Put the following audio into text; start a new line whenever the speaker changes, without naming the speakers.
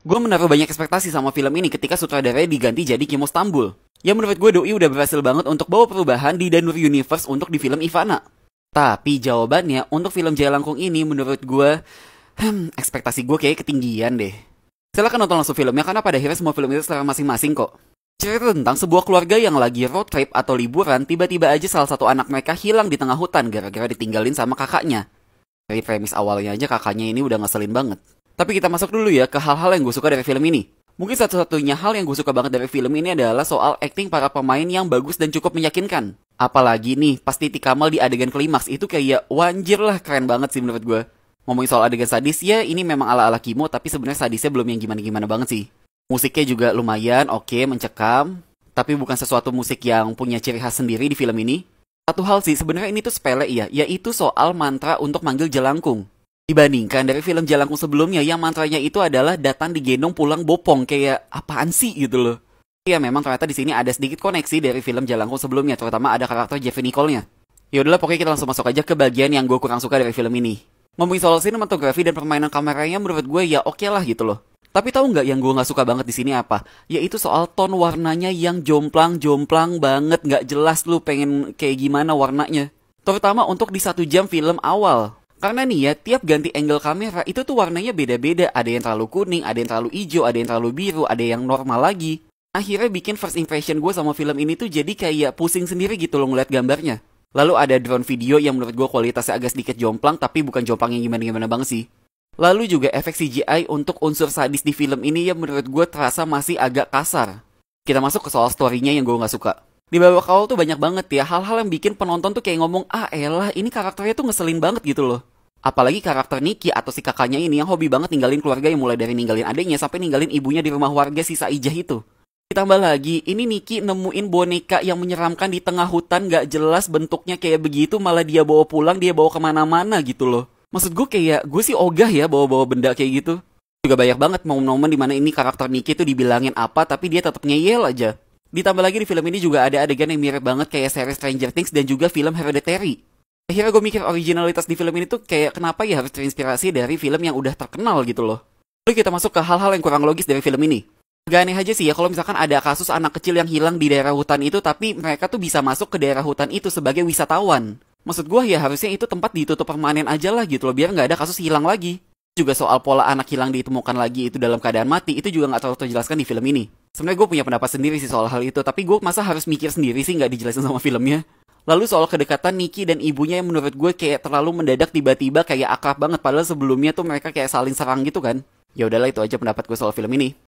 Gue menaruh banyak ekspektasi sama film ini ketika sutradaranya diganti jadi Kimo Stambul. Yang menurut gue Doi udah berhasil banget untuk bawa perubahan di Danur Universe untuk di film Ivana. Tapi jawabannya untuk film Jaya Langkung ini menurut gue... Hmm, ekspektasi gue kayak ketinggian deh. Silahkan nonton langsung filmnya karena pada akhirnya semua film itu secara masing-masing kok. Cerita tentang sebuah keluarga yang lagi road trip atau liburan, tiba-tiba aja salah satu anak mereka hilang di tengah hutan gara-gara ditinggalin sama kakaknya. Dari premis awalnya aja kakaknya ini udah ngeselin banget. Tapi kita masuk dulu ya ke hal-hal yang gue suka dari film ini. Mungkin satu-satunya hal yang gue suka banget dari film ini adalah soal acting para pemain yang bagus dan cukup meyakinkan. Apalagi nih, pas titik Kamal di adegan klimaks itu kayak wanjir lah keren banget sih menurut gue. Ngomongin soal adegan sadis, ya ini memang ala-ala Kimo tapi sebenarnya sadisnya belum yang gimana-gimana banget sih. Musiknya juga lumayan, oke, okay, mencekam, tapi bukan sesuatu musik yang punya ciri khas sendiri di film ini. Satu hal sih, sebenarnya ini tuh sepele ya, yaitu soal mantra untuk manggil jelangkung dibandingkan dari film Jalangkung sebelumnya yang mantranya itu adalah datang di digendong pulang bopong kayak apaan sih gitu loh. Ya memang ternyata di sini ada sedikit koneksi dari film Jalangkung sebelumnya terutama ada karakter Jeffy Nicole-nya. Ya udahlah pokoknya kita langsung masuk aja ke bagian yang gue kurang suka dari film ini. Ngomongin soal sinematografi dan permainan kameranya menurut gue ya oke okay lah gitu loh. Tapi tahu nggak yang gue nggak suka banget di sini apa? Yaitu soal ton warnanya yang jomplang-jomplang banget nggak jelas lu pengen kayak gimana warnanya. Terutama untuk di satu jam film awal. Karena nih ya, tiap ganti angle kamera itu tuh warnanya beda-beda. Ada yang terlalu kuning, ada yang terlalu hijau, ada yang terlalu biru, ada yang normal lagi. Akhirnya bikin first impression gue sama film ini tuh jadi kayak pusing sendiri gitu loh ngeliat gambarnya. Lalu ada drone video yang menurut gue kualitasnya agak sedikit jomplang, tapi bukan jomplang yang gimana-gimana banget sih. Lalu juga efek CGI untuk unsur sadis di film ini yang menurut gue terasa masih agak kasar. Kita masuk ke soal storynya yang gue gak suka. Di bawah awal tuh banyak banget ya hal-hal yang bikin penonton tuh kayak ngomong, ah elah ini karakternya tuh ngeselin banget gitu loh. Apalagi karakter Niki atau si kakaknya ini yang hobi banget ninggalin keluarga yang mulai dari ninggalin adiknya sampai ninggalin ibunya di rumah warga sisa ijah itu. Ditambah lagi, ini Niki nemuin boneka yang menyeramkan di tengah hutan gak jelas bentuknya kayak begitu malah dia bawa pulang, dia bawa kemana-mana gitu loh. Maksud gue kayak, gue sih ogah ya bawa-bawa benda kayak gitu. Juga banyak banget momen-momen dimana ini karakter Niki tuh dibilangin apa tapi dia tetap ngeyel aja. Ditambah lagi di film ini juga ada adegan yang mirip banget kayak series Stranger Things dan juga film Hereditary akhirnya gue mikir originalitas di film ini tuh kayak kenapa ya harus terinspirasi dari film yang udah terkenal gitu loh lalu kita masuk ke hal-hal yang kurang logis dari film ini Gak aneh aja sih ya kalau misalkan ada kasus anak kecil yang hilang di daerah hutan itu tapi mereka tuh bisa masuk ke daerah hutan itu sebagai wisatawan. Maksud gue ya harusnya itu tempat ditutup permanen aja lah gitu loh biar nggak ada kasus hilang lagi. Juga soal pola anak hilang ditemukan lagi itu dalam keadaan mati itu juga nggak terlalu terjelaskan di film ini. Sebenarnya gue punya pendapat sendiri sih soal hal itu tapi gue masa harus mikir sendiri sih nggak dijelasin sama filmnya. Lalu soal kedekatan Niki dan ibunya yang menurut gue kayak terlalu mendadak tiba-tiba kayak akrab banget padahal sebelumnya tuh mereka kayak saling serang gitu kan. Ya udahlah itu aja pendapat gue soal film ini.